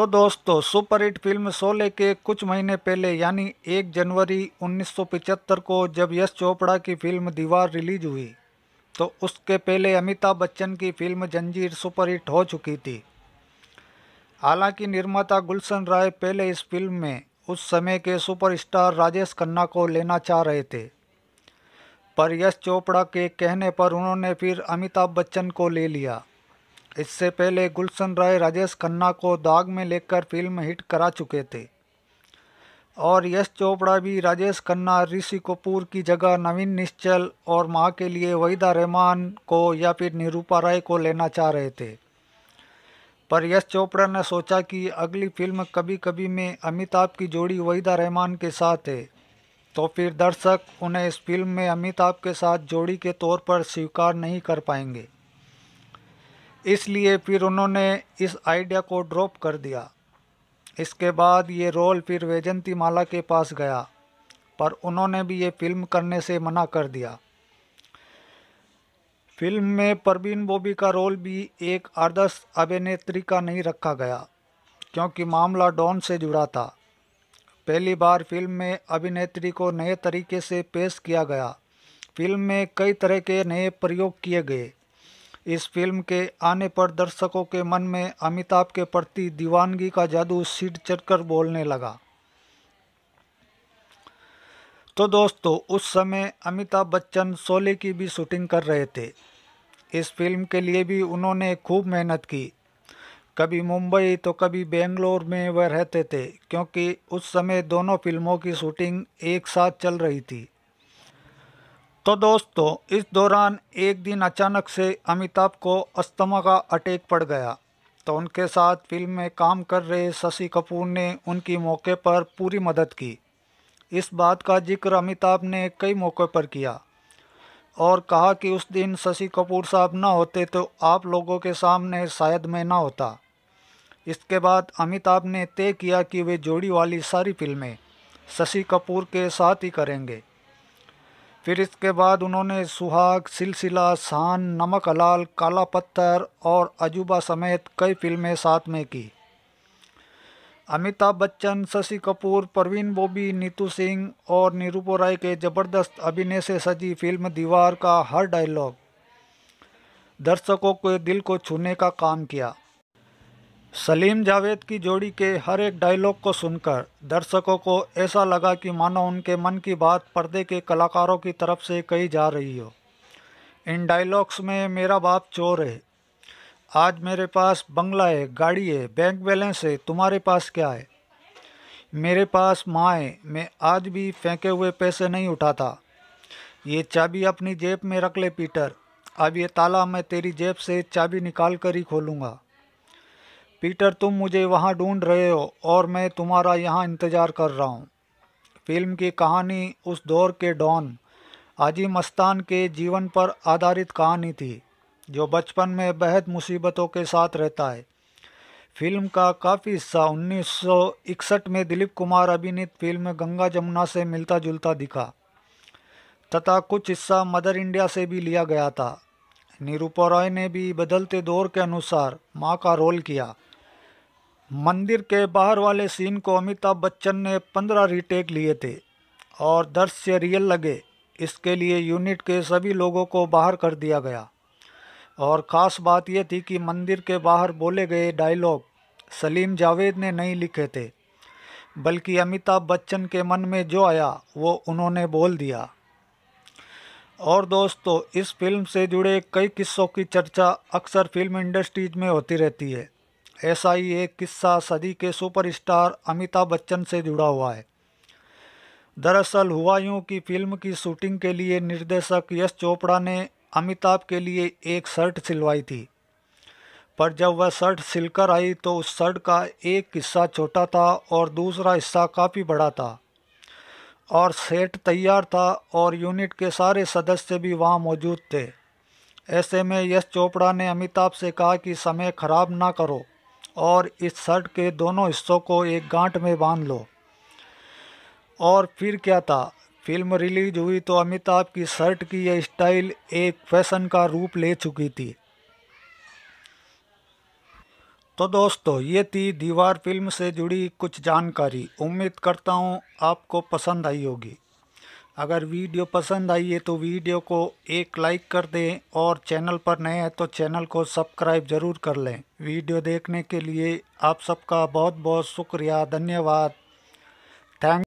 तो दोस्तों superhit film Sholay के कुछ महीने पहले यानी 1 जनवरी 1975 को जब यश चोपड़ा की फिल्म दीवार रिलीज हुई तो उसके पहले अमिताभ बच्चन की फिल्म जंजीर सुपरहिट हो चुकी थी हालांकि निर्माता गुलशन राय पहले इस फिल्म में उस समय के सुपरस्टार राजेश खन्ना को लेना चाह रहे थे पर यश चोपड़ा के कहने पर उन्होंने फिर अमिताभ बच्चन को ले लिया इससे पहले गुलशन राय राजेश खन्ना को दाग में लेकर फिल्म हिट करा चुके थे और यश चोपड़ा भी राजेश खन्ना ऋषि कपूर की जगह नवीन निश्चल और माँ के लिए वहीदा रहमान को या फिर निरूपा राय को लेना चाह रहे थे पर यश चोपड़ा ने सोचा कि अगली फिल्म कभी कभी में अमिताभ की जोड़ी वहीदा रहमान के साथ है तो फिर दर्शक उन्हें इस फिल्म में अमिताभ के साथ जोड़ी के तौर पर स्वीकार नहीं कर पाएंगे इसलिए फिर उन्होंने इस आइडिया को ड्रॉप कर दिया इसके बाद ये रोल फिर वैजंती माला के पास गया पर उन्होंने भी ये फिल्म करने से मना कर दिया फिल्म में परवीन बॉबी का रोल भी एक आदर्श अभिनेत्री का नहीं रखा गया क्योंकि मामला डॉन से जुड़ा था पहली बार फिल्म में अभिनेत्री को नए तरीके से पेश किया गया फिल्म में कई तरह के नए प्रयोग किए गए इस फिल्म के आने पर दर्शकों के मन में अमिताभ के प्रति दीवानगी का जादू सीट चढ़कर बोलने लगा तो दोस्तों उस समय अमिताभ बच्चन शोले की भी शूटिंग कर रहे थे इस फिल्म के लिए भी उन्होंने खूब मेहनत की कभी मुंबई तो कभी बेंगलोर में वह रहते थे क्योंकि उस समय दोनों फिल्मों की शूटिंग एक साथ चल रही थी तो दोस्तों इस दौरान एक दिन अचानक से अमिताभ को अस्थमा का अटैक पड़ गया तो उनके साथ फिल्म में काम कर रहे शशि कपूर ने उनकी मौके पर पूरी मदद की इस बात का जिक्र अमिताभ ने कई मौक़ों पर किया और कहा कि उस दिन शशि कपूर साहब ना होते तो आप लोगों के सामने शायद मैं ना होता इसके बाद अमिताभ ने तय किया कि वे जोड़ी वाली सारी फिल्में शशि कपूर के साथ ही करेंगे फिर इसके बाद उन्होंने सुहाग सिलसिला शान नमक हलाल काला पत्थर और अजूबा समेत कई फिल्में साथ में की अमिताभ बच्चन शशि कपूर परवीन बोबी नीतू सिंह और निरूपो राय के ज़बरदस्त अभिनय से सजी फिल्म दीवार का हर डायलॉग दर्शकों के दिल को छूने का काम किया सलीम जावेद की जोड़ी के हर एक डायलॉग को सुनकर दर्शकों को ऐसा लगा कि मानो उनके मन की बात पर्दे के कलाकारों की तरफ से कही जा रही हो इन डायलॉग्स में मेरा बाप चोर है आज मेरे पास बंगला है गाड़ी है बैंक बैलेंस है तुम्हारे पास क्या है मेरे पास माँ है मैं आज भी फेंके हुए पैसे नहीं उठाता ये चाबी अपनी जेब में रख ले पीटर अब ये ताला मैं तेरी जेब से चाबी निकाल कर ही खोलूँगा पीटर तुम मुझे वहाँ ढूंढ रहे हो और मैं तुम्हारा यहाँ इंतज़ार कर रहा हूँ फिल्म की कहानी उस दौर के डॉन आजी मस्तान के जीवन पर आधारित कहानी थी जो बचपन में बेहद मुसीबतों के साथ रहता है फिल्म का काफ़ी हिस्सा 1961 में दिलीप कुमार अभिनीत फिल्म गंगा जमुना से मिलता जुलता दिखा तथा कुछ हिस्सा मदर इंडिया से भी लिया गया था निरूपा रॉय ने भी बदलते दौर के अनुसार माँ का रोल किया मंदिर के बाहर वाले सीन को अमिताभ बच्चन ने पंद्रह रीटेक लिए थे और दस से रियल लगे इसके लिए यूनिट के सभी लोगों को बाहर कर दिया गया और ख़ास बात यह थी कि मंदिर के बाहर बोले गए डायलॉग सलीम जावेद ने नहीं लिखे थे बल्कि अमिताभ बच्चन के मन में जो आया वो उन्होंने बोल दिया और दोस्तों इस फिल्म से जुड़े कई किस्सों की चर्चा अक्सर फिल्म इंडस्ट्रीज में होती रहती है ऐसा ही एक किस्सा सदी के सुपरस्टार अमिताभ बच्चन से जुड़ा हुआ है दरअसल हुआ यूँ कि फिल्म की शूटिंग के लिए निर्देशक यश चोपड़ा ने अमिताभ के लिए एक शर्ट सिलवाई थी पर जब वह शर्ट सिलकर आई तो उस शर्ट का एक हिस्सा छोटा था और दूसरा हिस्सा काफ़ी बड़ा था और सेट तैयार था और यूनिट के सारे सदस्य भी वहाँ मौजूद थे ऐसे में यश चोपड़ा ने अमिताभ से कहा कि समय ख़राब ना करो और इस शर्ट के दोनों हिस्सों को एक गांठ में बांध लो और फिर क्या था फिल्म रिलीज हुई तो अमिताभ की शर्ट की यह स्टाइल एक फैशन का रूप ले चुकी थी तो दोस्तों ये थी दीवार फिल्म से जुड़ी कुछ जानकारी उम्मीद करता हूँ आपको पसंद आई होगी अगर वीडियो पसंद आई है तो वीडियो को एक लाइक कर दें और चैनल पर नए हैं तो चैनल को सब्सक्राइब ज़रूर कर लें वीडियो देखने के लिए आप सबका बहुत बहुत शुक्रिया धन्यवाद थैंक